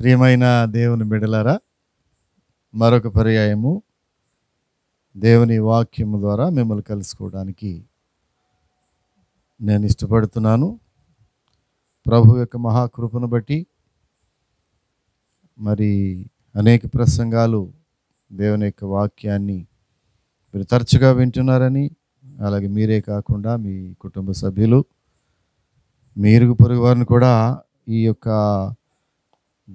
ప్రియమైన దేవుని బిడలారా మరొక పర్యాయము దేవుని వాక్యము ద్వారా మిమ్మల్ని కలుసుకోవడానికి నేను ఇష్టపడుతున్నాను ప్రభు యొక్క మహాకృపను బట్టి మరి అనేక ప్రసంగాలు దేవుని యొక్క వాక్యాన్ని మీరు తరచుగా వింటున్నారని అలాగే మీరే కాకుండా మీ కుటుంబ సభ్యులు మీరు పొరుగు వారిని కూడా ఈ యొక్క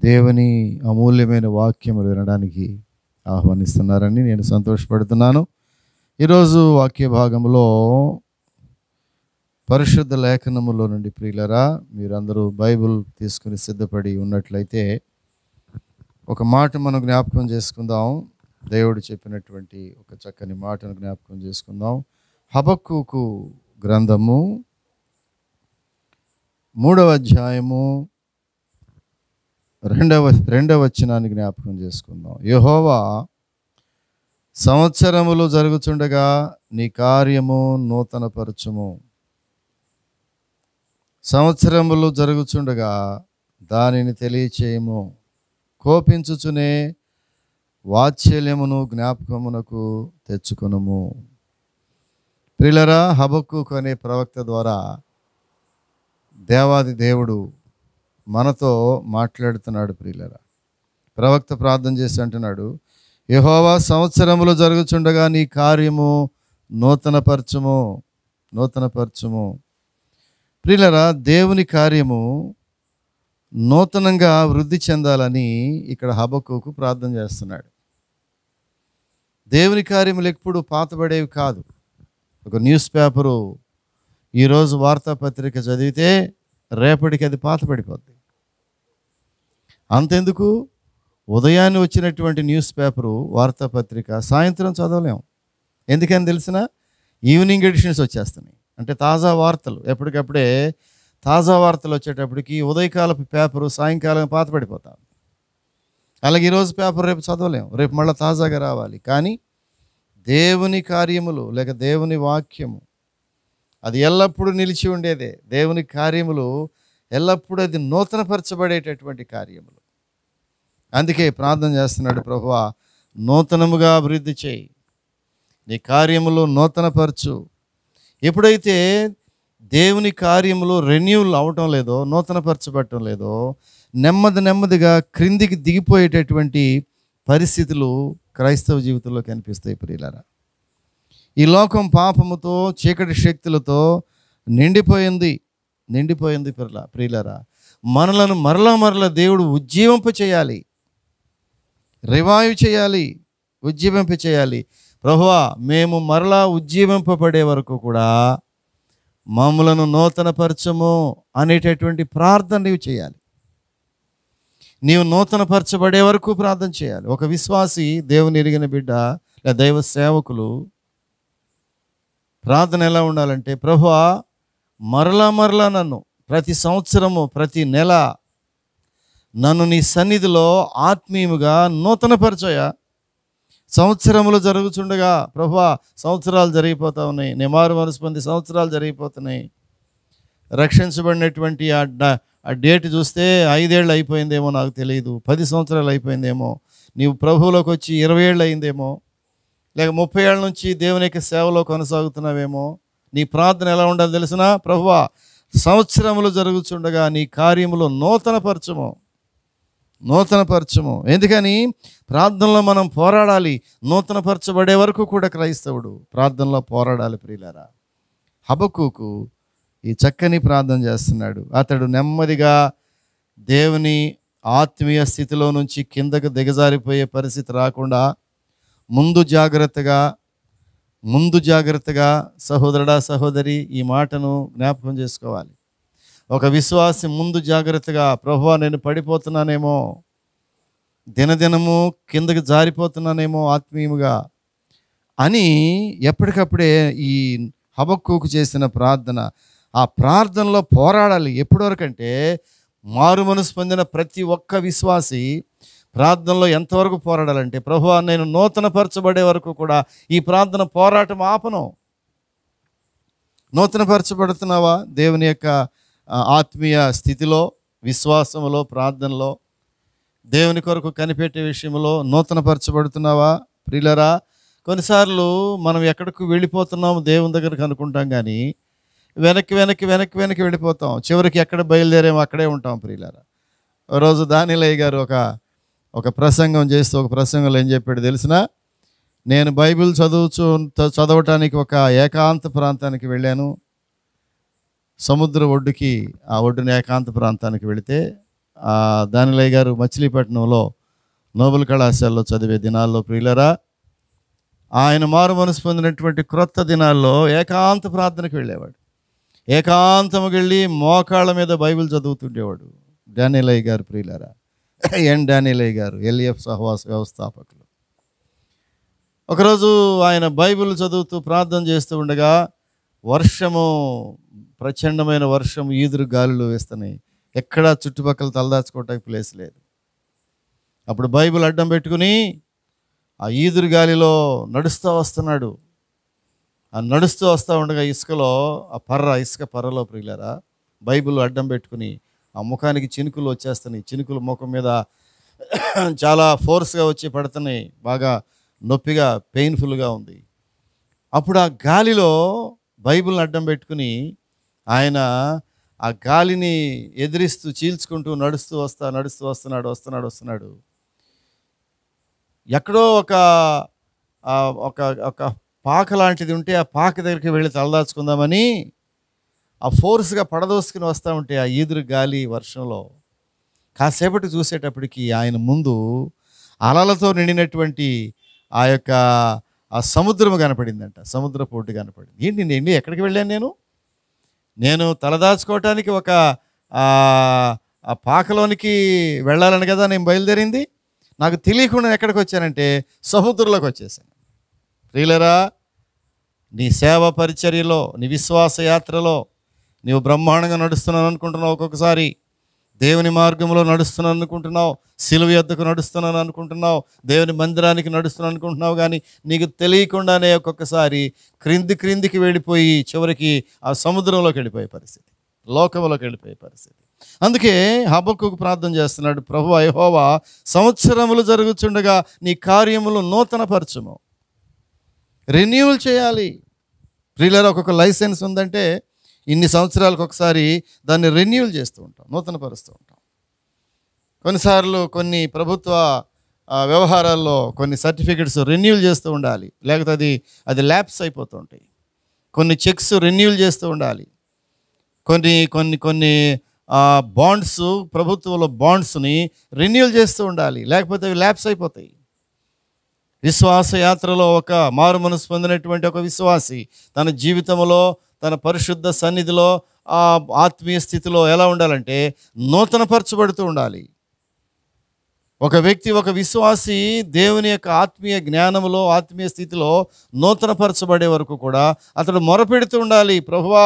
దేవుని అమూల్యమైన వాక్యములు వినడానికి ఆహ్వానిస్తున్నారని నేను సంతోషపడుతున్నాను ఈరోజు వాక్య భాగంలో పరిశుద్ధ లేఖనములో నుండి ప్రియులరా మీరందరూ బైబుల్ తీసుకుని సిద్ధపడి ఉన్నట్లయితే ఒక మాట మనం జ్ఞాపకం చేసుకుందాం దేవుడు చెప్పినటువంటి ఒక చక్కని మాటను జ్ఞాపకం చేసుకుందాం హబక్కుకు గ్రంథము మూడవ అధ్యాయము రెండవ రెండవ వచ్చినాన్ని జ్ఞాపకం చేసుకుందాం యహోవా సంవత్సరములు జరుగుచుండగా నీ కార్యము నూతనపరచుము సంవత్సరములు జరుగుచుండగా దానిని తెలియచేయము కోపించుచునే వాత్సల్యమును జ్ఞాపకమునకు తెచ్చుకునుము ప్రిలరా హబక్కు అనే ప్రవక్త ద్వారా దేవాది దేవుడు మనతో మాట్లాడుతున్నాడు ప్రియులరా ప్రవక్త ప్రార్థన చేసి అంటున్నాడు యహోవా సంవత్సరములో జరుగుచుండగా నీ కార్యము నూతనపరచము నూతనపరచము ప్రియులరా దేవుని కార్యము నూతనంగా వృద్ధి చెందాలని ఇక్కడ హబకుకు ప్రార్థన చేస్తున్నాడు దేవుని కార్యములు ఎప్పుడు పాతబడేవి కాదు ఒక న్యూస్ పేపరు ఈరోజు వార్తాపత్రిక చదివితే రేపటికి అది పాత పడిపోద్ది అంతెందుకు ఉదయాన్నే వచ్చినటువంటి న్యూస్ పేపరు వార్తాపత్రిక సాయంత్రం చదవలేము ఎందుకని తెలిసిన ఈవినింగ్ ఎడిషన్స్ వచ్చేస్తున్నాయి అంటే తాజా వార్తలు ఎప్పటికప్పుడే తాజా వార్తలు వచ్చేటప్పటికి ఉదయకాలపు పేపరు సాయంకాలం పాత పడిపోతాం అలాగే ఈరోజు పేపర్ రేపు చదవలేము రేపు మళ్ళీ తాజాగా రావాలి కానీ దేవుని కార్యములు లేక దేవుని వాక్యము అది ఎల్లప్పుడూ నిలిచి ఉండేదే దేవుని కార్యములు ఎల్లప్పుడూ అది నూతనపరచబడేటటువంటి కార్యములు అందుకే ప్రార్థన చేస్తున్నాడు ప్రభువ నూతనముగా అభివృద్ధి చేయి నీ కార్యములు నూతనపరచు ఎప్పుడైతే దేవుని కార్యములు రెన్యూల్ అవటం లేదో నూతనపరచబడటం లేదో నెమ్మది నెమ్మదిగా క్రిందికి దిగిపోయేటటువంటి పరిస్థితులు క్రైస్తవ జీవితంలో కనిపిస్తాయి ప్రియులారా ఈ లోకం పాపముతో చీకటి శక్తులతో నిండిపోయింది నిండిపోయింది పిల్ల ప్రియులరా మనలను మరలా మరల దేవుడు ఉజ్జీవింప చేయాలి రివైవ్ చేయాలి ఉజ్జీవింప చేయాలి ప్రభువా మేము మరలా ఉజ్జీవింపబడే వరకు కూడా మమ్మలను నూతనపరచము అనేటటువంటి ప్రార్థన నీవు చేయాలి నీవు నూతనపరచబడే వరకు ప్రార్థన చేయాలి ఒక విశ్వాసి దేవుని ఎరిగిన బిడ్డ లేదా దైవ సేవకులు ప్రార్థన ఎలా ఉండాలంటే ప్రభు మరలా మరలా నన్ను ప్రతి సంవత్సరము ప్రతి నెల నన్ను నీ సన్నిధిలో ఆత్మీయముగా నూతనపరచయా సంవత్సరములు జరుగుచుండగా ప్రభు సంవత్సరాలు జరిగిపోతా ఉన్నాయి నిమారు మనస్పంది సంవత్సరాలు జరిగిపోతున్నాయి రక్షించబడినటువంటి ఆ ఆ డేట్ చూస్తే ఐదేళ్ళు అయిపోయిందేమో నాకు తెలియదు పది సంవత్సరాలు అయిపోయిందేమో నీవు ప్రభువులోకి వచ్చి ఇరవై ఏళ్ళు అయిందేమో లేక ముప్పై ఏళ్ళ నుంచి దేవుని యొక్క సేవలో కొనసాగుతున్నావేమో నీ ప్రార్థన ఎలా ఉండాలి తెలిసినా ప్రభువా సంవత్సరములు జరుగుతుండగా నీ కార్యములు నూతన పరచము నూతన పరచము ఎందుకని ప్రార్థనలో మనం పోరాడాలి నూతన పరచబడే వరకు కూడా క్రైస్తవుడు ప్రార్థనలో పోరాడాలి ప్రియులరా హబకుకు ఈ చక్కని ప్రార్థన చేస్తున్నాడు అతడు నెమ్మదిగా దేవుని ఆత్మీయ స్థితిలో నుంచి కిందకు దిగజారిపోయే పరిస్థితి రాకుండా ముందు జాగ్రత్తగా ముందు జాగ్రత్తగా సహోదరుడా సహోదరి ఈ మాటను జ్ఞాపకం చేసుకోవాలి ఒక విశ్వాసి ముందు జాగ్రత్తగా ప్రభు నేను పడిపోతున్నానేమో దినదినము కిందకి జారిపోతున్నానేమో ఆత్మీయముగా అని ఎప్పటికప్పుడే ఈ హబక్కుకు చేసిన ప్రార్థన ఆ ప్రార్థనలో పోరాడాలి ఎప్పటివరకంటే మారు మనసు పొందిన ప్రతి ఒక్క విశ్వాసి ప్రార్థనలో ఎంతవరకు పోరాడాలంటే ప్రభు నేను నూతనపరచబడే వరకు కూడా ఈ ప్రార్థన పోరాటం ఆపను నూతనపరచబడుతున్నావా దేవుని యొక్క ఆత్మీయ స్థితిలో విశ్వాసంలో ప్రార్థనలో దేవుని కొరకు కనిపెట్టే విషయంలో నూతనపరచబడుతున్నావా ప్రిలరా కొన్నిసార్లు మనం ఎక్కడికి వెళ్ళిపోతున్నాము దేవుని దగ్గరకు అనుకుంటాం కానీ వెనక్కి వెనక్కి వెనక్కి వెనక్కి వెళ్ళిపోతాం చివరికి ఎక్కడ బయలుదేరామో అక్కడే ఉంటాం ప్రియులారా రోజు దానిలయ్య గారు ఒక ఒక ప్రసంగం చేస్తూ ఒక ప్రసంగంలో ఏం చెప్పాడు తెలిసిన నేను బైబిల్ చదువుచు చదవటానికి ఒక ఏకాంత ప్రాంతానికి వెళ్ళాను సముద్ర ఒడ్డుకి ఆ ఒడ్డున ఏకాంత ప్రాంతానికి వెళితే దానిలయ్య గారు మచిలీపట్నంలో నోబెల్ కళాశాలలో చదివే దినాల్లో ప్రియులరా ఆయన మారు మనసు పొందినటువంటి క్రొత్త దినాల్లో ఏకాంత ప్రార్థనకు వెళ్ళేవాడు ఏకాంతముకి వెళ్ళి మోకాళ్ళ మీద బైబిల్ చదువుతుండేవాడు డానిలయ్య గారు ప్రియులరా ఎన్ డానిలయ్య గారు ఎల్ఎఫ్ సహవాస వ్యవస్థాపకులు ఒకరోజు ఆయన బైబిల్ చదువుతూ ప్రార్థన చేస్తూ ఉండగా వర్షము ప్రచండమైన వర్షం ఈదురు గాలులు వేస్తున్నాయి ఎక్కడా చుట్టుపక్కల తలదాచుకోవటానికి ప్లేస్ లేదు అప్పుడు బైబిల్ అడ్డం పెట్టుకుని ఆ ఈదురు గాలిలో నడుస్తూ వస్తున్నాడు ఆ నడుస్తూ వస్తూ ఉండగా ఇసుకలో ఆ పర్ర ఇసుక పర్రలో ప్రియులరా బైబిల్ అడ్డం పెట్టుకుని ఆ ముఖానికి చినుకులు వచ్చేస్తున్నాయి చినుకులు ముఖం మీద చాలా ఫోర్స్గా వచ్చి పడుతున్నాయి బాగా నొప్పిగా పెయిన్ఫుల్గా ఉంది అప్పుడు ఆ గాలిలో బైబిల్ని అడ్డం పెట్టుకుని ఆయన ఆ గాలిని ఎదిరిస్తూ చీల్చుకుంటూ నడుస్తూ వస్తా నడుస్తూ వస్తున్నాడు వస్తున్నాడు వస్తున్నాడు ఎక్కడో ఒక ఒక ఒక పాక లాంటిది ఉంటే ఆ పాక దగ్గరికి వెళ్ళి తలదాచుకుందామని ఆ ఫోర్స్గా పడదోసుకుని వస్తూ ఉంటే ఆ ఈదురు గాలి వర్షంలో కాసేపటి చూసేటప్పటికి ఆయన ముందు అలలతో నిండినటువంటి ఆ యొక్క ఆ సముద్రము కనపడిందంట సముద్ర పోటు కనపడింది ఏంటి నేను ఎక్కడికి వెళ్ళాను నేను నేను తలదాచుకోవటానికి ఒక ఆ పాకలోనికి వెళ్ళాలని కదా నేను బయలుదేరింది నాకు తెలియకుండా ఎక్కడికి వచ్చానంటే సముద్రంలోకి వచ్చేసాను ప్రియులరా నీ సేవ పరిచర్యలో నీ విశ్వాస యాత్రలో నీవు బ్రహ్మాండంగా నడుస్తున్నాను అనుకుంటున్నావు ఒక్కొక్కసారి దేవుని మార్గంలో నడుస్తున్నాను అనుకుంటున్నావు సిలువ ఎద్దకు నడుస్తున్నాను అనుకుంటున్నావు దేవుని మందిరానికి నడుస్తున్నాను అనుకుంటున్నావు కానీ నీకు తెలియకుండానే ఒక్కొక్కసారి క్రింది క్రిందికి వెళ్ళిపోయి చివరికి ఆ సముద్రంలోకి వెళ్ళిపోయే పరిస్థితి లోకంలోకి వెళ్ళిపోయే పరిస్థితి అందుకే హబక్కు ప్రార్థన చేస్తున్నాడు ప్రభు అయహోవా సంవత్సరములు జరుగుచుండగా నీ కార్యములు పరచము రెన్యూవల్ చేయాలి ప్రియులర్ ఒక్కొక్క లైసెన్స్ ఉందంటే ఇన్ని సంవత్సరాలకు ఒకసారి దాన్ని రెన్యూల్ చేస్తూ ఉంటాం నూతనపరుస్తూ ఉంటాం కొన్నిసార్లు కొన్ని ప్రభుత్వ వ్యవహారాల్లో కొన్ని సర్టిఫికెట్స్ రెన్యూల్ చేస్తూ ఉండాలి లేకపోతే అది అది ల్యాప్స్ అయిపోతూ ఉంటాయి కొన్ని చెక్స్ రెన్యూల్ చేస్తూ ఉండాలి కొన్ని కొన్ని కొన్ని బాండ్స్ ప్రభుత్వంలో బాండ్స్ని రెన్యూల్ చేస్తూ ఉండాలి లేకపోతే అవి ల్యాప్స్ అయిపోతాయి విశ్వాస యాత్రలో ఒక మారు మనసు పొందినటువంటి ఒక విశ్వాసి తన జీవితంలో తన పరిశుద్ధ సన్నిధిలో ఆ ఆత్మీయ స్థితిలో ఎలా ఉండాలంటే నూతనపరచబడుతూ ఉండాలి ఒక వ్యక్తి ఒక విశ్వాసి దేవుని యొక్క ఆత్మీయ జ్ఞానంలో ఆత్మీయ స్థితిలో నూతనపరచబడే వరకు కూడా అతడు మొరపెడుతూ ఉండాలి ప్రభువా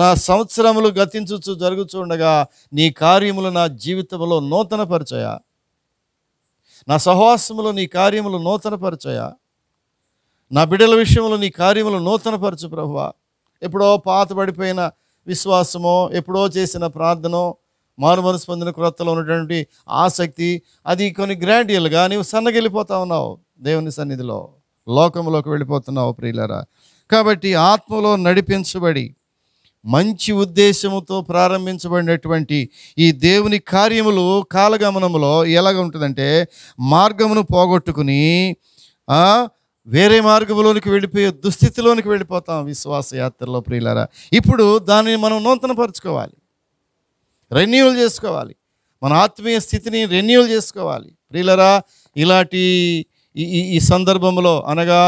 నా సంవత్సరములు గతించుచు ఉండగా నీ కార్యములు నా జీవితంలో నూతనపరచయా నా సహవాసములో నీ కార్యములు నూతనపరచయా నా బిడ్డల విషయంలో నీ కార్యములు నూతనపరచు ప్రభువ ఎప్పుడో పాతబడిపోయిన విశ్వాసమో ఎప్పుడో చేసిన ప్రార్థనో మారుమనసు పొందిన క్రొత్తలో ఉన్నటువంటి ఆసక్తి అది కొన్ని గ్రాండియల్గా నీవు సన్నగిలిపోతా ఉన్నావు దేవుని సన్నిధిలో లోకంలోకి వెళ్ళిపోతున్నావు ప్రియులరా కాబట్టి ఆత్మలో నడిపించబడి మంచి ఉద్దేశముతో ప్రారంభించబడినటువంటి ఈ దేవుని కార్యములు కాలగమనములో ఎలాగ ఉంటుందంటే మార్గమును పోగొట్టుకుని వేరే మార్గంలోనికి వెళ్ళిపోయే దుస్థితిలోనికి వెళ్ళిపోతాం విశ్వాస యాత్రలో ప్రియులారా ఇప్పుడు దానిని మనం నూతనపరచుకోవాలి రెన్యూల్ చేసుకోవాలి మన ఆత్మీయ స్థితిని రెన్యూల్ చేసుకోవాలి ప్రియులరా ఇలాంటి ఈ ఈ సందర్భంలో అనగా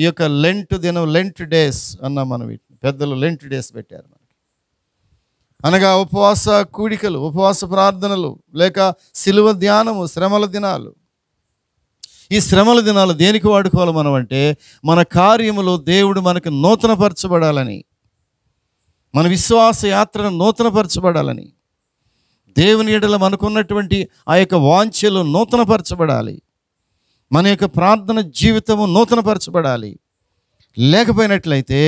ఈ యొక్క లెంట్ దినం లెంట్ డేస్ అన్నాం మనం పెద్దలు లెంట్ డేస్ పెట్టారు మనకి అనగా ఉపవాస కూడికలు ఉపవాస ప్రార్థనలు లేక సిలువ ధ్యానము శ్రమల దినాలు ఈ శ్రమల దినాలు దేనికి వాడుకోవాలి మనం అంటే మన కార్యములో దేవుడు మనకు నూతనపరచబడాలని మన విశ్వాస యాత్రను నూతనపరచబడాలని దేవుని ఎడల మనకున్నటువంటి ఆ యొక్క వాంఛలు నూతనపరచబడాలి మన యొక్క ప్రార్థన జీవితము నూతనపరచబడాలి లేకపోయినట్లయితే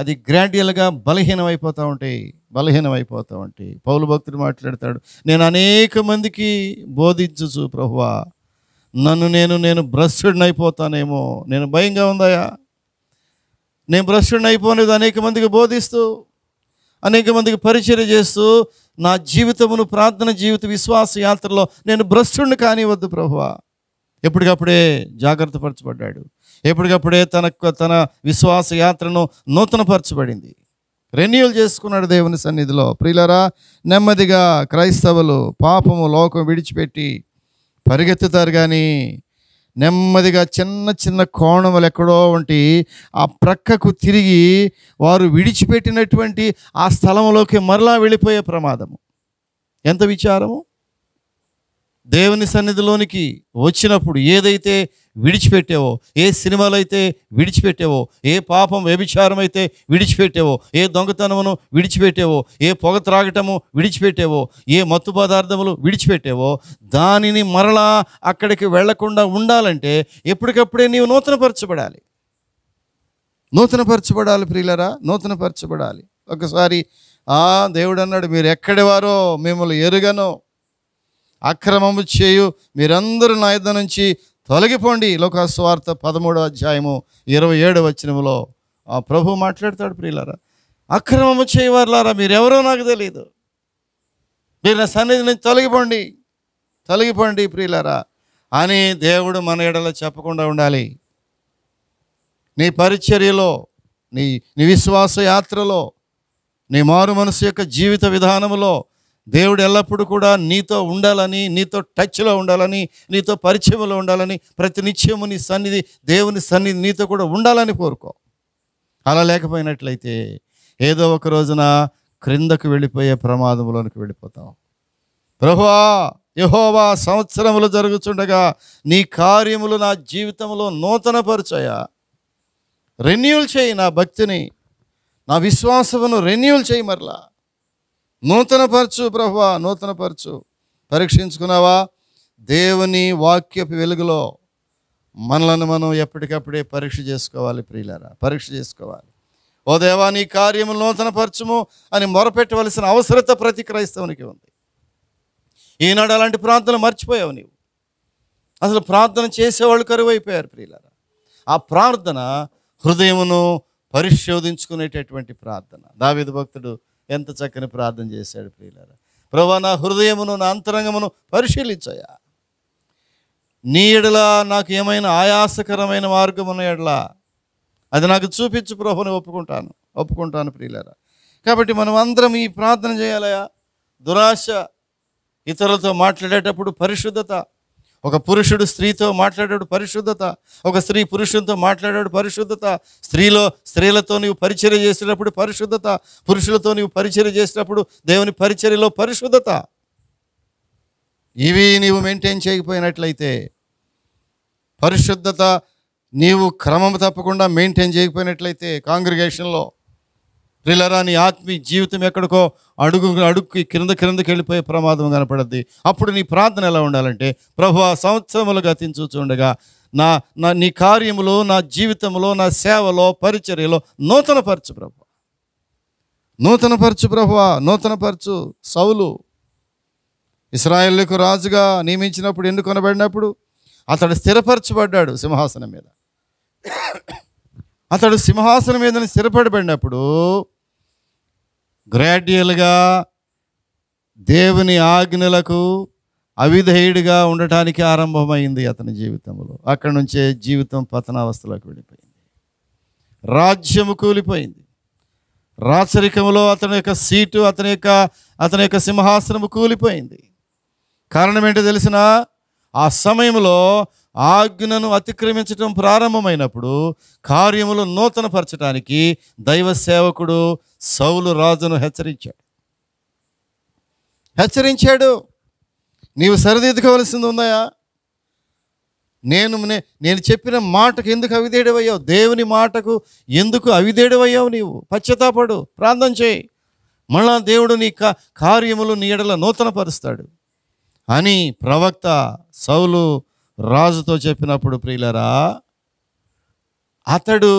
అది గ్రాడ్యువల్గా బలహీనమైపోతూ ఉంటాయి బలహీనమైపోతూ ఉంటాయి పౌలు భక్తుడు మాట్లాడతాడు నేను అనేక మందికి బోధించు ప్రభువా నన్ను నేను నేను అయిపోతానేమో నేను భయంగా ఉందాయా నేను భ్రష్టుడిని అయిపోలేదు అనేక మందికి బోధిస్తూ అనేక మందికి పరిచయం చేస్తూ నా జీవితమును ప్రార్థన జీవిత విశ్వాస యాత్రలో నేను భ్రష్టుడిని కానివద్దు ప్రభువా ఎప్పటికప్పుడే జాగ్రత్త పరచబడ్డాడు ఎప్పటికప్పుడే తన తన విశ్వాస యాత్రను నూతనపరచబడింది రెన్యూల్ చేసుకున్నాడు దేవుని సన్నిధిలో ప్రియులరా నెమ్మదిగా క్రైస్తవులు పాపము లోకం విడిచిపెట్టి పరిగెత్తుతారు కానీ నెమ్మదిగా చిన్న చిన్న కోణములు ఎక్కడో వంటి ఆ ప్రక్కకు తిరిగి వారు విడిచిపెట్టినటువంటి ఆ స్థలంలోకి మరలా వెళ్ళిపోయే ప్రమాదము ఎంత విచారము దేవుని సన్నిధిలోనికి వచ్చినప్పుడు ఏదైతే విడిచిపెట్టావో ఏ సినిమాలు అయితే విడిచిపెట్టేవో ఏ పాపం వ్యభిచారం అయితే విడిచిపెట్టేవో ఏ దొంగతనమును విడిచిపెట్టేవో ఏ పొగ త్రాగటము విడిచిపెట్టేవో ఏ మత్తు పదార్థములు విడిచిపెట్టేవో దానిని మరలా అక్కడికి వెళ్లకుండా ఉండాలంటే ఎప్పటికప్పుడే నీవు నూతనపరచబడాలి నూతనపరచబడాలి ప్రియులరా నూతనపరచబడాలి ఒకసారి ఆ దేవుడు అన్నాడు మీరు ఎక్కడి వారో మిమ్మల్ని ఎరుగనో అక్రమము చేయు మీరందరూ నా యుద్ధ నుంచి తొలగిపోండి లోకస్వార్థ పదమూడవ అధ్యాయము ఇరవై ఏడు ఆ ప్రభు మాట్లాడతాడు ప్రియులారా అక్రమము చేయవారులారా మీరెవరో నాకు తెలియదు మీరు నా సన్నిధి నుంచి తొలగిపోండి తొలగిపోండి ప్రియులారా అని దేవుడు మన ఎడలో చెప్పకుండా ఉండాలి నీ పరిచర్యలో నీ నీ విశ్వాస యాత్రలో నీ మారు మనసు యొక్క జీవిత విధానంలో దేవుడు ఎల్లప్పుడూ కూడా నీతో ఉండాలని నీతో టచ్లో ఉండాలని నీతో పరిచయంలో ఉండాలని ప్రతి నిత్యము నీ సన్నిధి దేవుని సన్నిధి నీతో కూడా ఉండాలని కోరుకో అలా లేకపోయినట్లయితే ఏదో ఒక రోజున క్రిందకు వెళ్ళిపోయే ప్రమాదంలోనికి వెళ్ళిపోతాం ప్రభువా యహోవా సంవత్సరములు జరుగుతుండగా నీ కార్యములు నా జీవితంలో నూతనపరచయా రెన్యూల్ చేయి నా భక్తిని నా విశ్వాసమును రెన్యూల్ చేయి మరలా నూతనపరచు ప్రభా నూతనపరచు పరీక్షించుకున్నావా దేవుని వాక్యపు వెలుగులో మనలను మనం ఎప్పటికప్పుడే పరీక్ష చేసుకోవాలి ప్రియులరా పరీక్ష చేసుకోవాలి ఓ దేవా నీ కార్యము నూతనపరచము అని మొరపెట్టవలసిన అవసరత ప్రతి క్రైస్తవునికి ఉంది ఈనాడు అలాంటి ప్రాంతాలు మర్చిపోయావు నీవు అసలు ప్రార్థన చేసేవాళ్ళు కరువైపోయారు ప్రియులరా ఆ ప్రార్థన హృదయమును పరిశోధించుకునేటటువంటి ప్రార్థన దావేది భక్తుడు ఎంత చక్కని ప్రార్థన చేశాడు ప్రియులారా ప్రభా నా హృదయమును నా అంతరంగమును పరిశీలించాయా నీ ఎడలా నాకు ఏమైనా ఆయాసకరమైన మార్గం ఉన్న ఎడలా అది నాకు చూపించు ప్రభుని ఒప్పుకుంటాను ఒప్పుకుంటాను ప్రియులారా కాబట్టి మనం అందరం ఈ ప్రార్థన చేయాలయా దురాశ ఇతరులతో మాట్లాడేటప్పుడు పరిశుద్ధత ఒక పురుషుడు స్త్రీతో మాట్లాడాడు పరిశుద్ధత ఒక స్త్రీ పురుషునితో మాట్లాడాడు పరిశుద్ధత స్త్రీలో స్త్రీలతో నీవు పరిచర్య చేసినప్పుడు పరిశుద్ధత పురుషులతో నీవు పరిచర్య చేసినప్పుడు దేవుని పరిచర్యలో పరిశుద్ధత ఇవి నీవు మెయింటైన్ చేయకపోయినట్లయితే పరిశుద్ధత నీవు క్రమం తప్పకుండా మెయింటైన్ చేయకపోయినట్లయితే కాంగ్రిగేషన్లో ప్రిలరాని ఆత్మీ జీవితం ఎక్కడికో అడుగు అడుగుకి క్రింద క్రిందకి వెళ్ళిపోయే ప్రమాదం కనపడద్ది అప్పుడు నీ ప్రార్థన ఎలా ఉండాలంటే ప్రభు ఆ సంవత్సరములు గతించుచుండగా నా నా నీ కార్యములో నా జీవితంలో నా సేవలో పరిచర్యలో నూతనపరచు ప్రభు నూతనపరచు ప్రభువ నూతనపరచు సౌలు ఇస్రాయల్కు రాజుగా నియమించినప్పుడు ఎన్నుకొనబడినప్పుడు అతడు స్థిరపరచబడ్డాడు సింహాసనం మీద అతడు సింహాసనం మీద స్థిరపడిపడినప్పుడు గ్రాడ్యుయల్గా దేవుని ఆజ్ఞలకు అవిధేయుడిగా ఉండటానికి ఆరంభమైంది అతని జీవితంలో అక్కడి నుంచే జీవితం పతనావస్థలోకి వెళ్ళిపోయింది రాజ్యము కూలిపోయింది రాచరికంలో అతని యొక్క సీటు అతని యొక్క అతని యొక్క సింహాసనము కూలిపోయింది కారణం ఏంటో తెలిసిన ఆ సమయంలో ఆజ్ఞను అతిక్రమించడం ప్రారంభమైనప్పుడు కార్యములు నూతనపరచడానికి దైవ సేవకుడు సౌలు రాజును హెచ్చరించాడు హెచ్చరించాడు నీవు సరిదిద్దుకోవలసింది ఉన్నాయా నేను నేను చెప్పిన మాటకు ఎందుకు అవిదేడవయ్యావు దేవుని మాటకు ఎందుకు అవిదేడవయ్యావు నీవు పశ్చాత్తాపడు ప్రార్థన చేయి మళ్ళా దేవుడు నీ కార్యములు నీ ఎడల నూతనపరుస్తాడు అని ప్రవక్త సౌలు రాజుతో చెప్పినప్పుడు ప్రియులరా అతడు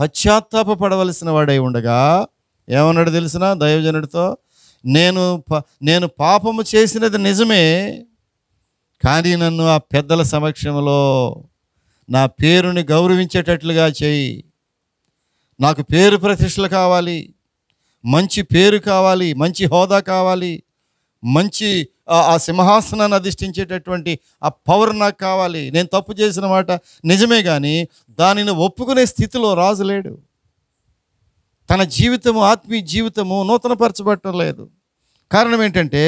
పశ్చాత్తాప పడవలసిన వాడై ఉండగా ఏమన్నాడు తెలిసిన దైవజనుడితో నేను ప నేను పాపము చేసినది నిజమే కానీ నన్ను ఆ పెద్దల సమక్షంలో నా పేరుని గౌరవించేటట్లుగా చేయి నాకు పేరు ప్రతిష్టలు కావాలి మంచి పేరు కావాలి మంచి హోదా కావాలి మంచి ఆ సింహాసనాన్ని అధిష్ఠించేటటువంటి ఆ పవర్ నాకు కావాలి నేను తప్పు చేసిన మాట నిజమే కానీ దానిని ఒప్పుకునే స్థితిలో రాజు లేడు తన జీవితము ఆత్మీయ జీవితము నూతనపరచబట్టం లేదు కారణం ఏంటంటే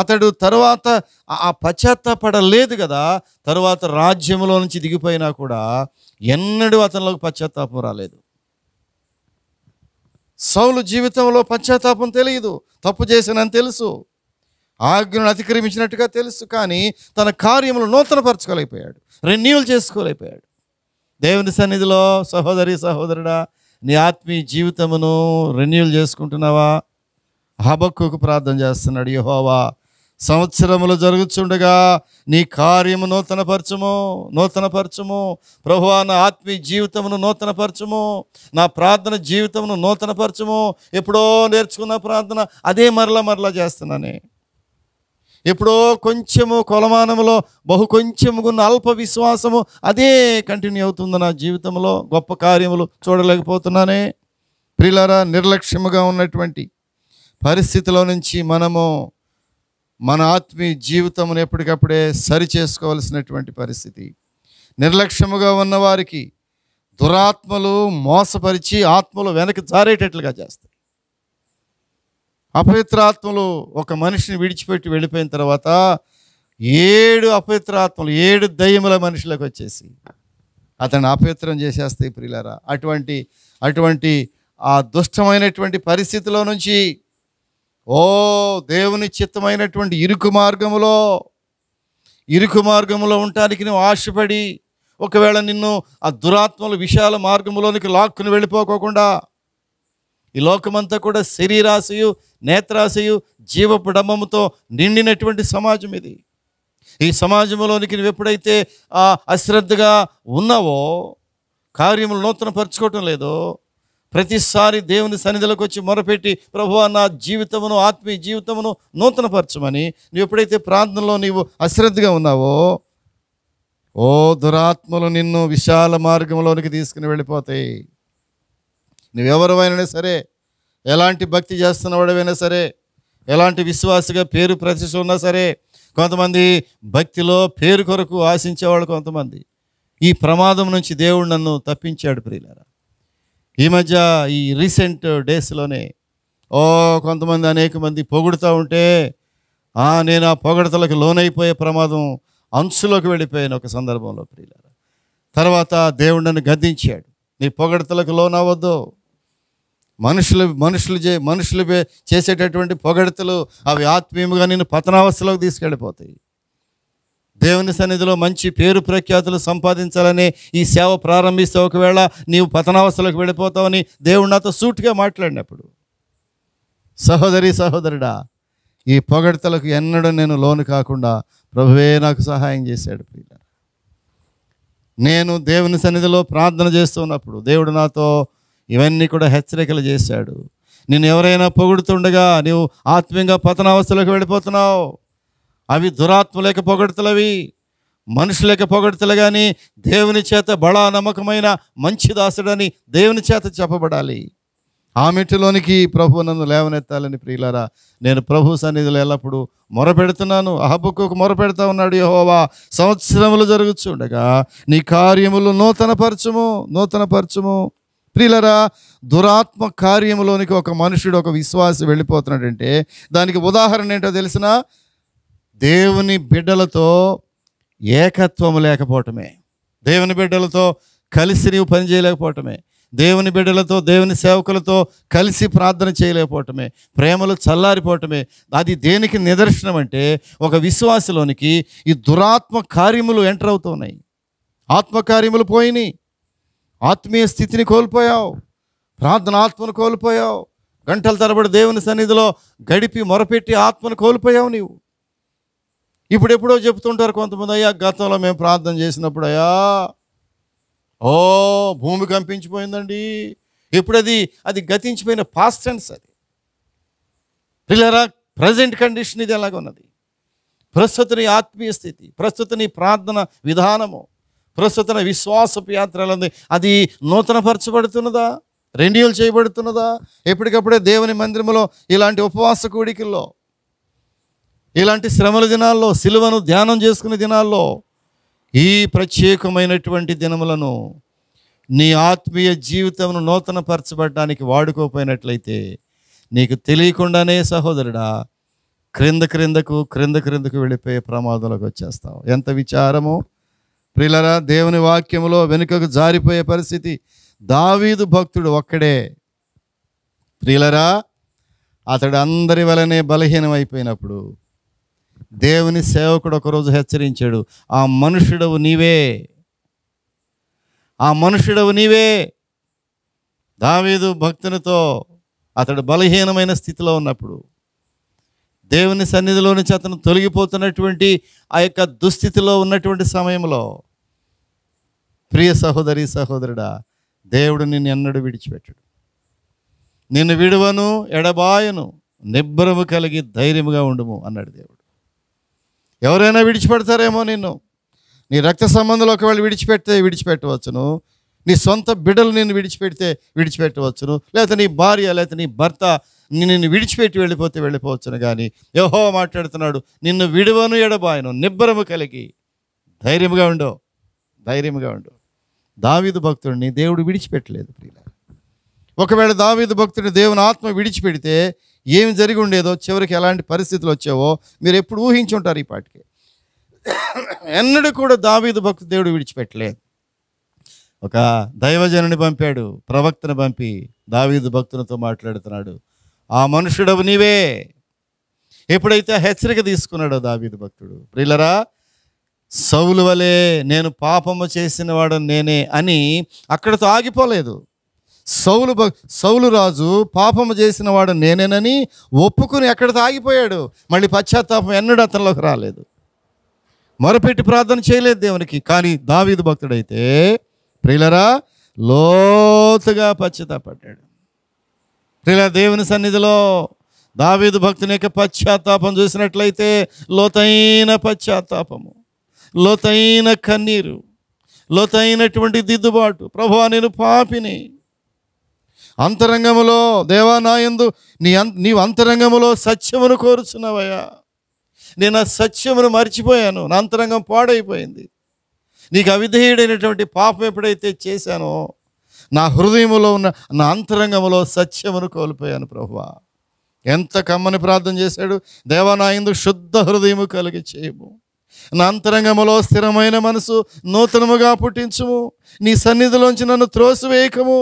అతడు తరువాత ఆ పశ్చాత్తాపడలేదు కదా తరువాత రాజ్యంలో నుంచి దిగిపోయినా కూడా ఎన్నడూ అతనిలోకి పశ్చాత్తాపం రాలేదు సౌలు జీవితంలో పశ్చాత్తాపం తెలియదు తప్పు చేసినని తెలుసు ఆజ్ఞను అతిక్రమించినట్టుగా తెలుసు కానీ తన కార్యములు నూతనపరచుకోలేకపోయాడు రెన్యూవల్ చేసుకోలేకపోయాడు దేవుని సన్నిధిలో సహోదరి సహోదరుడా నీ ఆత్మీయ జీవితమును రెన్యూవల్ చేసుకుంటున్నావా హబక్కుకు ప్రార్థన చేస్తున్నాడు యహోవా సంవత్సరములు జరుగుతుండగా నీ కార్యము నూతనపరచము నూతనపరచము ప్రభువా నా ఆత్మీయ జీవితమును నూతనపరచము నా ప్రార్థన జీవితమును నూతనపరచము ఎప్పుడో నేర్చుకున్న ప్రార్థన అదే మరలా మరలా చేస్తున్నానే ఎప్పుడో కొంచెము కొలమానములో బహు కొంచెముగున్న అల్ప విశ్వాసము అదే కంటిన్యూ అవుతుంది నా జీవితంలో గొప్ప కార్యములు చూడలేకపోతున్నానే ప్రిలరా నిర్లక్ష్యముగా ఉన్నటువంటి పరిస్థితిలో నుంచి మనము మన ఆత్మీయ జీవితమును ఎప్పటికప్పుడే సరి చేసుకోవాల్సినటువంటి పరిస్థితి నిర్లక్ష్యముగా ఉన్నవారికి దురాత్మలు మోసపరిచి ఆత్మలు వెనక్కి జారేటట్లుగా చేస్తాయి అపవిత్రాత్మలు ఒక మనిషిని విడిచిపెట్టి వెళ్ళిపోయిన తర్వాత ఏడు అపవిత్రాత్మలు ఏడు దయ్యముల మనుషులకు వచ్చేసి అతన్ని అపవిత్రం చేసేస్తాయి ప్రియులారా అటువంటి అటువంటి ఆ దుష్టమైనటువంటి పరిస్థితిలో నుంచి ఓ దేవుని చిత్తమైనటువంటి ఇరుకు మార్గములో ఇరుకు మార్గంలో ఉండటానికి నువ్వు ఆశపడి ఒకవేళ నిన్ను ఆ దురాత్మలు విశాల మార్గంలోనికి లాక్కుని వెళ్ళిపోకోకుండా ఈ లోకమంతా కూడా శరీరాశయు నేత్రాశయు జీవపు డమ్మముతో నిండినటువంటి సమాజం ఇది ఈ సమాజంలోనికి నువ్వు ఎప్పుడైతే అశ్రద్ధగా ఉన్నావో కార్యములు పరుచుకోవటం లేదో ప్రతిసారి దేవుని సన్నిధిలోకి వచ్చి మొరపెట్టి ప్రభు నా జీవితమును ఆత్మీయ జీవితమును నూతనపరచమని నువ్వు ఎప్పుడైతే ప్రార్థనలో నీవు అశ్రద్ధగా ఉన్నావో ఓ దురాత్మలు నిన్ను విశాల మార్గంలోనికి తీసుకుని వెళ్ళిపోతాయి నువ్వెవరివైనా సరే ఎలాంటి భక్తి వాడవైనా సరే ఎలాంటి విశ్వాసగా పేరు ప్రతిష్ట ఉన్నా సరే కొంతమంది భక్తిలో పేరు కొరకు ఆశించేవాళ్ళు కొంతమంది ఈ ప్రమాదం నుంచి దేవుడు నన్ను తప్పించాడు ప్రియులరా ఈ మధ్య ఈ రీసెంట్ డేస్లోనే ఓ కొంతమంది అనేక మంది పొగుడుతూ ఉంటే నేను ఆ పొగడతలకు లోనైపోయే ప్రమాదం అంశులోకి వెళ్ళిపోయాను ఒక సందర్భంలో ప్రియుల తర్వాత దేవుడు నన్ను గద్దించాడు నీ పొగడతలకు లోనవ్వద్దు మనుషులు మనుషులు చే మనుషులు చేసేటటువంటి పొగడతలు అవి ఆత్మీయంగా నేను పతనావస్థలోకి తీసుకెళ్ళిపోతాయి దేవుని సన్నిధిలో మంచి పేరు ప్రఖ్యాతులు సంపాదించాలని ఈ సేవ ప్రారంభిస్తే ఒకవేళ నీవు పతనావస్థలోకి వెళ్ళిపోతావని దేవుడు నాతో సూటిగా మాట్లాడినప్పుడు సహోదరి సహోదరుడా ఈ పొగడతలకు ఎన్నడూ నేను లోను కాకుండా ప్రభువే నాకు సహాయం చేశాడు ప్రియ నేను దేవుని సన్నిధిలో ప్రార్థన చేస్తున్నప్పుడు దేవుడు నాతో ఇవన్నీ కూడా హెచ్చరికలు చేశాడు నేను ఎవరైనా పొగుడుతుండగా నువ్వు ఆత్మీయంగా పతనావస్థలోకి వెళ్ళిపోతున్నావు అవి దురాత్మలేక పొగడుతులవి మనుషులకి పొగడుతులు కానీ దేవుని చేత బడా నమ్మకమైన మంచి దాసుడని దేవుని చేత చెప్పబడాలి ఆ మిట్టిలోనికి ప్రభు నన్ను లేవనెత్తాలని ప్రియులారా నేను ప్రభు సన్నిధిలో ఎల్లప్పుడూ మొరపెడుతున్నాను అహబుక్కు మొరపెడతా ఉన్నాడు యహోవా సంవత్సరములు జరుగుతుండగా నీ కార్యములు నూతన నూతనపరచుము ప్రిలరా దురాత్మ కార్యంలోనికి ఒక మనుషుడు ఒక విశ్వాసం వెళ్ళిపోతున్నాడంటే దానికి ఉదాహరణ ఏంటో తెలిసిన దేవుని బిడ్డలతో ఏకత్వం లేకపోవటమే దేవుని బిడ్డలతో కలిసి నీవు పని చేయలేకపోవటమే దేవుని బిడ్డలతో దేవుని సేవకులతో కలిసి ప్రార్థన చేయలేకపోవటమే ప్రేమలు చల్లారిపోవటమే అది దేనికి నిదర్శనం అంటే ఒక విశ్వాసలోనికి ఈ దురాత్మ కార్యములు ఎంటర్ అవుతున్నాయి ఆత్మకార్యములు పోయినాయి ఆత్మీయ స్థితిని కోల్పోయావు ప్రార్థన ఆత్మను కోల్పోయావు గంటల తరబడి దేవుని సన్నిధిలో గడిపి మొరపెట్టి ఆత్మను కోల్పోయావు నీవు ఇప్పుడు ఎప్పుడో చెప్తుంటారు కొంతమంది అయ్యా గతంలో మేము ప్రార్థన చేసినప్పుడు అయ్యా ఓ భూమి కంపించిపోయిందండి ఇప్పుడు అది అది గతించిపోయిన పాస్ట్ టెన్స్ అది పిల్లరా ప్రజెంట్ కండిషన్ ఇది ఎలాగ ఉన్నది ప్రస్తుత నీ ఆత్మీయ స్థితి ప్రస్తుత నీ ప్రార్థన విధానము ప్రస్తుతం విశ్వాసపు యాత్రలు ఉంది అది నూతనపరచబడుతున్నదా రెన్యూల్ చేయబడుతున్నదా ఎప్పటికప్పుడే దేవుని మందిరంలో ఇలాంటి ఉపవాస కోడికల్లో ఇలాంటి శ్రమల దినాల్లో సిలువను ధ్యానం చేసుకునే దినాల్లో ఈ ప్రత్యేకమైనటువంటి దినములను నీ ఆత్మీయ జీవితమును నూతనపరచబడటానికి వాడుకోపోయినట్లయితే నీకు తెలియకుండానే సహోదరుడా క్రింద క్రిందకు క్రింద క్రిందకు వెళ్ళిపోయే ప్రమాదంలోకి వచ్చేస్తావు ఎంత విచారమో ప్రిలరా దేవుని వాక్యంలో వెనుకకు జారిపోయే పరిస్థితి దావీదు భక్తుడు ఒక్కడే ప్రిలరా అతడు అందరి వలనే బలహీనమైపోయినప్పుడు దేవుని సేవకుడు ఒకరోజు హెచ్చరించాడు ఆ మనుషుడవు నీవే ఆ మనుషుడవు నీవే దావీదు భక్తునితో అతడు బలహీనమైన స్థితిలో ఉన్నప్పుడు దేవుని సన్నిధిలో నుంచి అతను తొలగిపోతున్నటువంటి ఆ యొక్క దుస్థితిలో ఉన్నటువంటి సమయంలో ప్రియ సహోదరి సహోదరుడా దేవుడు నిన్ను ఎన్నడూ విడిచిపెట్టడు నిన్ను విడువను ఎడబాయను నిబ్బరము కలిగి ధైర్యముగా ఉండుము అన్నాడు దేవుడు ఎవరైనా విడిచిపెడతారేమో నిన్ను నీ రక్త సంబంధాలు ఒకవేళ విడిచిపెడితే విడిచిపెట్టవచ్చును నీ సొంత బిడ్డలు నిన్ను విడిచిపెడితే విడిచిపెట్టవచ్చును లేకపోతే నీ భార్య లేకపోతే నీ భర్త నిన్ను విడిచిపెట్టి వెళ్ళిపోతే వెళ్ళిపోవచ్చును కానీ యహో మాట్లాడుతున్నాడు నిన్ను విడువను ఎడబాయను నిబ్బరము కలిగి ధైర్యంగా ఉండు ధైర్యంగా ఉండు దావిదు భక్తుడిని దేవుడు విడిచిపెట్టలేదు ప్రియుల ఒకవేళ దావిదు భక్తుడిని దేవుని ఆత్మ విడిచిపెడితే ఏమి జరిగి ఉండేదో చివరికి ఎలాంటి పరిస్థితులు వచ్చావో మీరు ఎప్పుడు ఊహించుంటారు ఈ పాటికి ఎన్నడూ కూడా దావీదు భక్తు దేవుడు విడిచిపెట్టలేదు ఒక దైవజనుని పంపాడు ప్రవక్తను పంపి దావీదు భక్తులతో మాట్లాడుతున్నాడు ఆ మనుషుడవు నీవే ఎప్పుడైతే హెచ్చరిక తీసుకున్నాడో దావీదు భక్తుడు ప్రిల్లరా సౌలు వలె నేను పాపము చేసిన వాడు నేనే అని అక్కడతో ఆగిపోలేదు సౌలు సౌలు రాజు పాపము చేసిన వాడు నేనేనని ఒప్పుకుని ఎక్కడితో ఆగిపోయాడు మళ్ళీ పశ్చాత్తాపం ఎన్నడూ అతనిలోకి రాలేదు మొరపెట్టి ప్రార్థన చేయలేదు దేవునికి కానీ దావీదు భక్తుడైతే ప్రియులరా లోతుగా పశ్చాత్తాపడ్డాడు ఇలా దేవుని సన్నిధిలో దావీదు భక్తుని యొక్క పశ్చాత్తాపం చూసినట్లయితే లోతైన పశ్చాత్తాపము లోతైన కన్నీరు లోతైనటువంటి దిద్దుబాటు ప్రభు నేను పాపిని అంతరంగములో దేవా నీ అంత నీవు అంతరంగములో సత్యమును కోరుచున్నావయ్యా నేను ఆ సత్యమును మర్చిపోయాను నా అంతరంగం పాడైపోయింది నీకు అవిధేయుడైనటువంటి పాపం ఎప్పుడైతే చేశానో నా హృదయంలో ఉన్న నా అంతరంగంలో సత్యమును కోల్పోయాను ప్రభువా ఎంత కమ్మని ప్రార్థన చేశాడు దేవనాయందు శుద్ధ హృదయము కలిగి చేయము నా అంతరంగములో స్థిరమైన మనసు నూతనముగా పుట్టించుము నీ సన్నిధిలోంచి నన్ను త్రోసివేయకము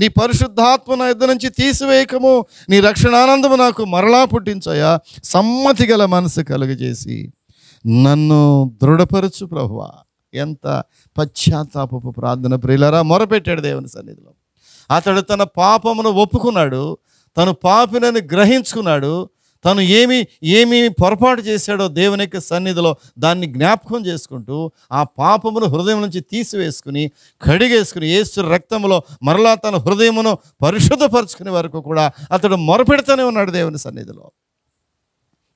నీ పరిశుద్ధాత్మ నా ఇద్దరు నుంచి తీసివేయకము నీ రక్షణానందము నాకు మరలా పుట్టించాయా సమ్మతి గల మనసు కలుగజేసి నన్ను దృఢపరచు ప్రభువా ఎంత పశ్చాత్తాపపు ప్రార్థన ప్రియులరా మొరపెట్టాడు దేవుని సన్నిధిలో అతడు తన పాపమును ఒప్పుకున్నాడు తను పాపినని గ్రహించుకున్నాడు తను ఏమి ఏమి పొరపాటు చేశాడో దేవుని యొక్క సన్నిధిలో దాన్ని జ్ఞాపకం చేసుకుంటూ ఆ పాపమును హృదయం నుంచి తీసివేసుకుని కడిగేసుకుని ఏసు రక్తంలో మరలా తన హృదయమును పరిశుద్ధపరచుకునే వరకు కూడా అతడు మొరపెడుతూనే ఉన్నాడు దేవుని సన్నిధిలో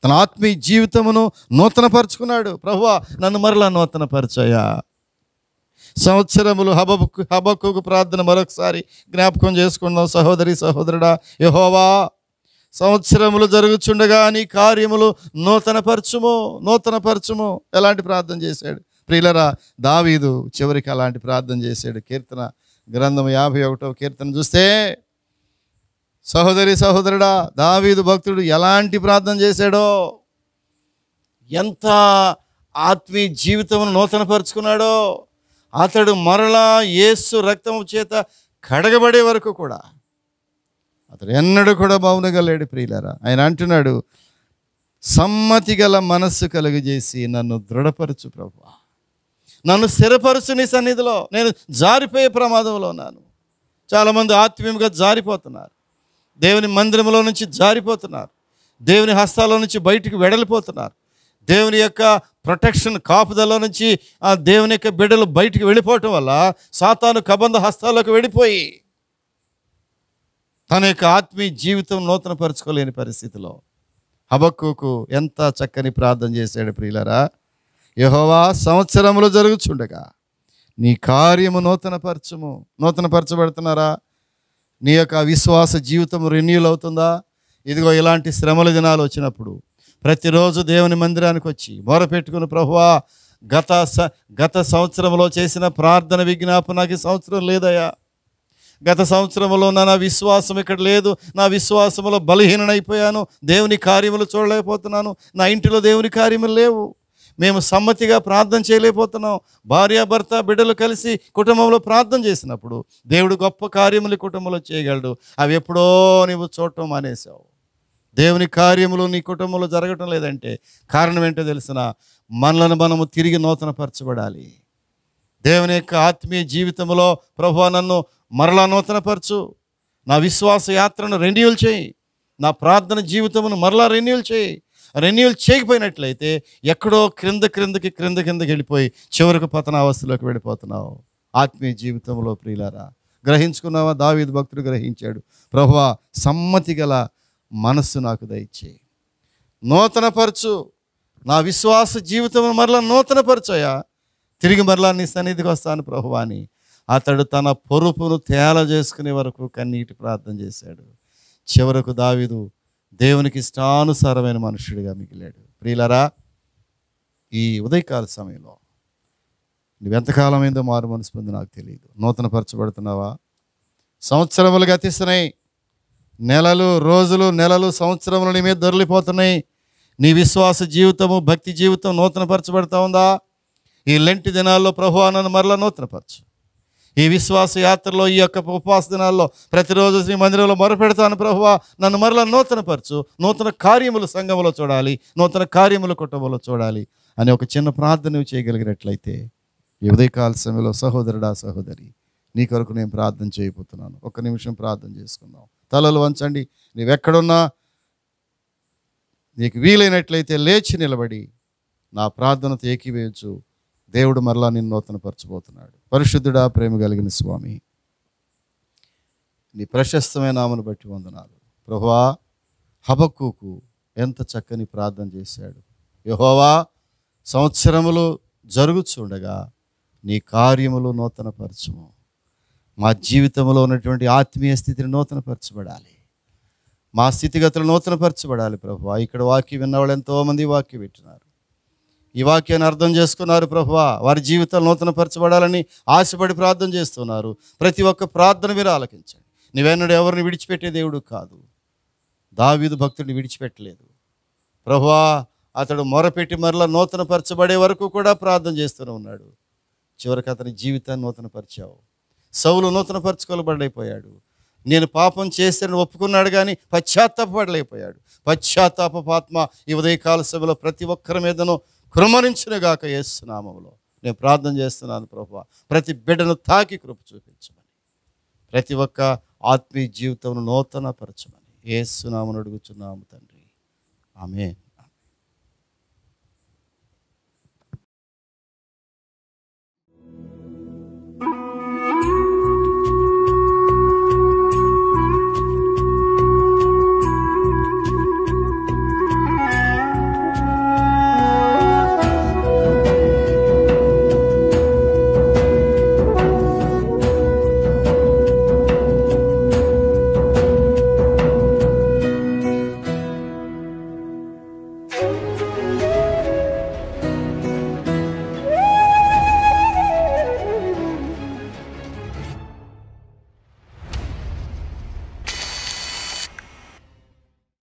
తన ఆత్మీయ జీవితమును నూతనపరుచుకున్నాడు ప్రభు నన్ను మరలా నూతనపరచయా సంవత్సరములు హబకు హబక్కు ప్రార్థన మరొకసారి జ్ఞాపకం చేసుకుందాం సహోదరి సహోదరుడా యహోవా సంవత్సరములు జరుగుచుండగా నీ కార్యములు నూతనపరచుము నూతనపరచుము ఎలాంటి ప్రార్థన చేశాడు ప్రియులరా దావీదు చివరికి అలాంటి ప్రార్థన చేశాడు కీర్తన గ్రంథం యాభై ఒకటో కీర్తన చూస్తే సహోదరి సహోదరుడా దావీదు భక్తుడు ఎలాంటి ప్రార్థన చేశాడో ఎంత ఆత్మీయ జీవితమును నూతనపరుచుకున్నాడో అతడు మరలా ఏసు రక్తము చేత కడగబడే వరకు కూడా అతడు ఎన్నడూ కూడా మౌనగలేడు ప్రియులారా ఆయన అంటున్నాడు సమ్మతి గల మనస్సు కలుగజేసి నన్ను దృఢపరచు ప్రభు నన్ను స్థిరపరచు నీ సన్నిధిలో నేను జారిపోయే ప్రమాదంలో ఉన్నాను చాలామంది ఆత్మీయంగా జారిపోతున్నారు దేవుని మందిరంలో నుంచి జారిపోతున్నారు దేవుని హస్తాల నుంచి బయటికి వెడలిపోతున్నారు దేవుని యొక్క ప్రొటెక్షన్ కాపుదల నుంచి ఆ దేవుని యొక్క బిడ్డలు బయటికి వెళ్ళిపోవటం వల్ల సాతాను కబంధ హస్తాల్లోకి వెళ్ళిపోయి తన యొక్క ఆత్మీయ జీవితం నూతన పరచుకోలేని పరిస్థితిలో హబక్కుకు ఎంత చక్కని ప్రార్థన చేశాడు ప్రియులరా యహోవా సంవత్సరంలో జరుగుచుండగా నీ కార్యము నూతనపరచము నూతనపరచబడుతున్నారా నీ యొక్క విశ్వాస జీవితం రెన్యూల్ అవుతుందా ఇదిగో ఇలాంటి శ్రమల దినాలు వచ్చినప్పుడు ప్రతిరోజు దేవుని మందిరానికి వచ్చి మొరపెట్టుకుని ప్రభువా గత గత సంవత్సరంలో చేసిన ప్రార్థన విజ్ఞాపన నాకు సంవత్సరం లేదయ్యా గత సంవత్సరంలో నా నా విశ్వాసం ఇక్కడ లేదు నా విశ్వాసంలో బలహీననైపోయాను దేవుని కార్యములు చూడలేకపోతున్నాను నా ఇంటిలో దేవుని కార్యములు లేవు మేము సమ్మతిగా ప్రార్థన చేయలేకపోతున్నాం భార్యాభర్త బిడ్డలు కలిసి కుటుంబంలో ప్రార్థన చేసినప్పుడు దేవుడు గొప్ప కార్యములు కుటుంబంలో చేయగలడు అవి ఎప్పుడో నువ్వు చూడటం మానేశావు దేవుని కార్యములు నీ కుటుంబంలో జరగటం లేదంటే కారణం ఏంటో తెలిసిన మనలను మనము తిరిగి నూతనపరచబడాలి దేవుని యొక్క ఆత్మీయ జీవితంలో ప్రభు నన్ను మరలా నూతనపరచు నా విశ్వాస యాత్రను రెన్యూల్ చేయి నా ప్రార్థన జీవితమును మరలా రెన్యూల్ చేయి రెన్యువల్ చేయకపోయినట్లయితే ఎక్కడో క్రింద క్రిందకి క్రింద కిందకి వెళ్ళిపోయి చివరకు పతన అవస్థలోకి వెళ్ళిపోతున్నావు ఆత్మీయ జీవితంలో ప్రియులారా గ్రహించుకున్నావా దావీద్ భక్తుడు గ్రహించాడు ప్రభు సమ్మతి గల మనస్సు నాకు దయచే నూతనపరచు నా విశ్వాస జీవితం మరలా నూతనపరచోయా తిరిగి మరలా నీ సన్నిధికి వస్తాను ప్రభు అని అతడు తన పొరుపును తేల చేసుకునే వరకు కన్నీటి ప్రార్థన చేశాడు చివరకు దావీదు దేవునికి ఇష్టానుసారమైన మనుషుడిగా మిగిలాడు ప్రియులరా ఈ ఉదయకాల సమయంలో ఏందో మారు మనసు పొంది నాకు తెలియదు నూతన పరచబడుతున్నావా సంవత్సరములు గతిస్తున్నాయి నెలలు రోజులు నెలలు సంవత్సరములు నీ మీద దొరికిపోతున్నాయి నీ విశ్వాస జీవితము భక్తి జీవితం నూతనపరచబడతా ఉందా ఈ లెంటి దినాల్లో ప్రభు అన్నను మరలా నూతనపరచు ఈ విశ్వాస యాత్రలో ఈ యొక్క ఉపవాసనాల్లో ప్రతిరోజు శ్రీ మందిరంలో మొరపెడతాను ప్రభువా నన్ను మరలా నూతనపరచు నూతన కార్యములు సంఘంలో చూడాలి నూతన కార్యములు కుటుంబంలో చూడాలి అనే ఒక చిన్న ప్రార్థన చేయగలిగినట్లయితే ఈ ఉదయకాల సమయంలో సహోదరుడా సహోదరి నీ కొరకు నేను ప్రార్థన చేయబోతున్నాను ఒక నిమిషం ప్రార్థన చేసుకుందాం తలలు వంచండి నీవెక్కడున్నా నీకు వీలైనట్లయితే లేచి నిలబడి నా ప్రార్థనతో ఏకీవేయచ్చు దేవుడు మరలా నిన్ను పరచబోతున్నాడు పరిశుద్ధుడా ప్రేమ కలిగిన స్వామి నీ ప్రశస్తమైన నామను బట్టి వందనాలు ప్రభువా హబక్కుకు ఎంత చక్కని ప్రార్థన చేశాడు యహోవా సంవత్సరములు జరుగుచుండగా నీ కార్యములు నూతనపరచము మా జీవితంలో ఉన్నటువంటి ఆత్మీయ స్థితిని నూతనపరచబడాలి మా స్థితిగతులు నూతనపరచబడాలి ప్రభు ఇక్కడ వాక్యం విన్నవాళ్ళు ఎంతోమంది వాక్య పెట్టినారు ఈ వాక్యాన్ని అర్థం చేసుకున్నారు ప్రభువా వారి జీవితాలు నూతనపరచబడాలని ఆశపడి ప్రార్థన చేస్తున్నారు ప్రతి ఒక్క ప్రార్థన మీరు ఆలకించండి నీవెన్నడు ఎవరిని విడిచిపెట్టే దేవుడు కాదు దావీదు భక్తుడిని విడిచిపెట్టలేదు ప్రభువా అతడు మొరపెట్టి మరలా నూతనపరచబడే వరకు కూడా ప్రార్థన చేస్తూనే ఉన్నాడు చివరికి అతని జీవితాన్ని నూతనపరిచావు సౌలు నూతనపరచుకోలబడైపోయాడు నేను పాపం చేశానని ఒప్పుకున్నాడు కానీ పశ్చాత్తాపడలేకపోయాడు పశ్చాత్తాప ఆత్మ ఈ ఉదయకాల సభలో ప్రతి ఒక్కరి మీదనో కృమరించిన గాక ఏసునామంలో నేను ప్రార్థన చేస్తున్నాను ప్రభు ప్రతి బిడ్డను తాకి కృప చూపించమని ప్రతి ఒక్క ఆత్మీయ జీవితం నూతన పరచమని ఏసునామను అడుగుచున్నాము తండ్రి ఆమె